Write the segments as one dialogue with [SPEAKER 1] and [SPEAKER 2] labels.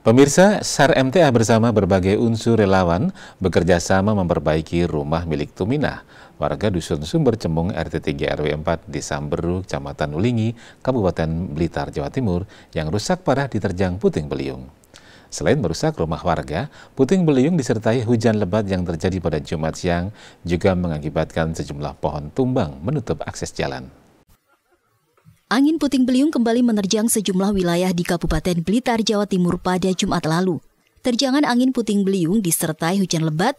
[SPEAKER 1] Pemirsa, SAR MTA bersama berbagai unsur relawan bekerja sama memperbaiki rumah milik Tumina, warga Dusun Sumber Cembung RT 3 RW 4 di Samberu, Kecamatan Ulingi, Kabupaten Blitar, Jawa Timur yang rusak parah diterjang puting beliung. Selain merusak rumah warga, puting beliung disertai hujan lebat yang terjadi pada Jumat siang juga mengakibatkan sejumlah pohon tumbang menutup akses jalan.
[SPEAKER 2] Angin puting beliung kembali menerjang sejumlah wilayah di Kabupaten Blitar, Jawa Timur pada Jumat lalu. Terjangan angin puting beliung disertai hujan lebat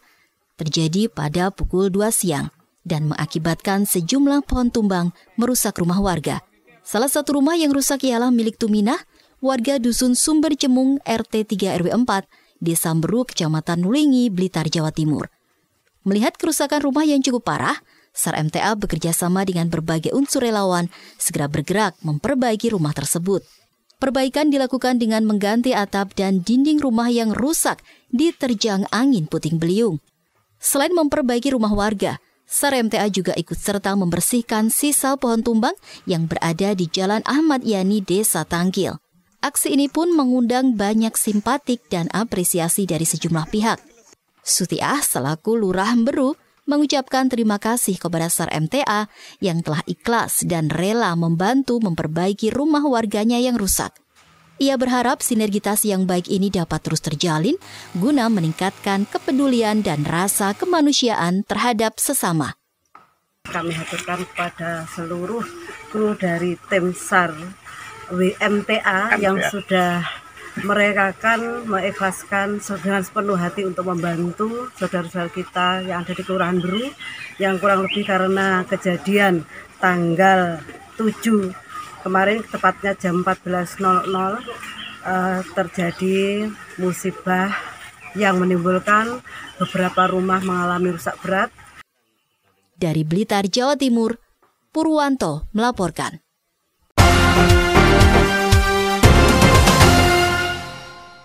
[SPEAKER 2] terjadi pada pukul 2 siang dan mengakibatkan sejumlah pohon tumbang merusak rumah warga. Salah satu rumah yang rusak ialah milik Tuminah, warga Dusun Sumber Cemung RT 3 RW 4, Desa Meru, Kecamatan Nulingi, Blitar, Jawa Timur. Melihat kerusakan rumah yang cukup parah, SAR MTA bekerja sama dengan berbagai unsur relawan segera bergerak memperbaiki rumah tersebut. Perbaikan dilakukan dengan mengganti atap dan dinding rumah yang rusak di terjang angin puting beliung. Selain memperbaiki rumah warga, SAR MTA juga ikut serta membersihkan sisa pohon tumbang yang berada di Jalan Ahmad Yani, Desa Tangkil. Aksi ini pun mengundang banyak simpatik dan apresiasi dari sejumlah pihak. Sutiah selaku Lurah Beru mengucapkan terima kasih kepada Sar MTA yang telah ikhlas dan rela membantu memperbaiki rumah warganya yang rusak. Ia berharap sinergitas yang baik ini dapat terus terjalin guna meningkatkan kepedulian dan rasa kemanusiaan terhadap sesama.
[SPEAKER 3] Kami haturkan kepada seluruh kru dari tim SAR WMTA yang sudah merekakan, mengikhlaskan dengan sepenuh hati untuk membantu saudara-saudara kita yang ada di Kelurahan Beru yang kurang lebih karena kejadian tanggal 7 kemarin tepatnya jam 14.00 eh, terjadi musibah yang menimbulkan beberapa rumah mengalami rusak berat.
[SPEAKER 2] Dari Blitar, Jawa Timur, Purwanto melaporkan.